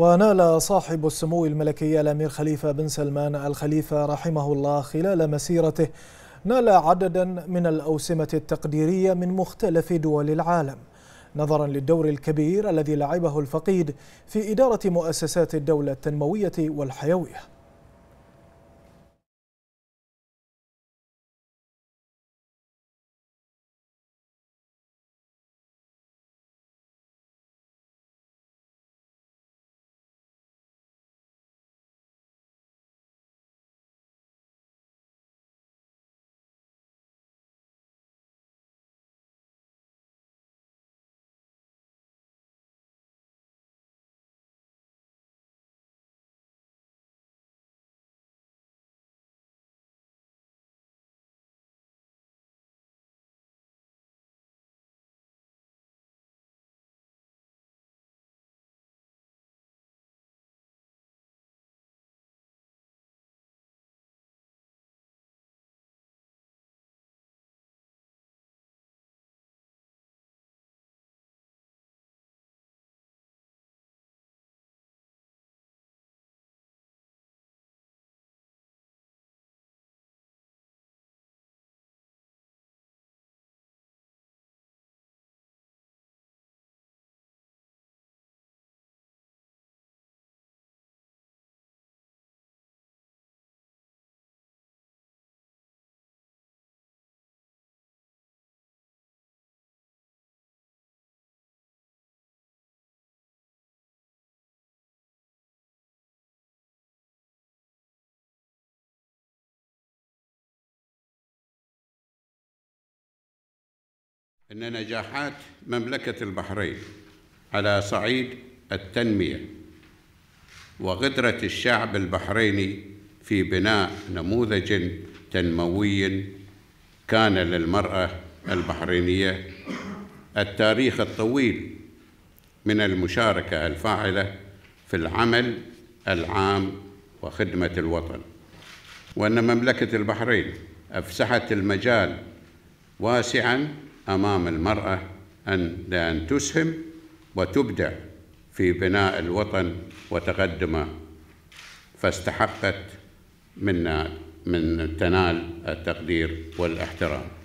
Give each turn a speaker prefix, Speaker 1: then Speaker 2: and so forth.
Speaker 1: ونال صاحب السمو الملكي الأمير خليفة بن سلمان الخليفة رحمه الله خلال مسيرته نال عددا من الأوسمة التقديرية من مختلف دول العالم نظرا للدور الكبير الذي لعبه الفقيد في إدارة مؤسسات الدولة التنموية والحيوية
Speaker 2: ان
Speaker 3: نجاحات مملكه البحرين على صعيد التنميه وغدره الشعب البحريني في بناء نموذج تنموي كان للمراه البحرينيه التاريخ الطويل من المشاركه الفاعله في العمل العام وخدمه الوطن وان مملكه البحرين افسحت المجال واسعا أمام المرأة أن لأن تسهم وتبدع في بناء الوطن وتقدمه فاستحقت منا من تنال التقدير والاحترام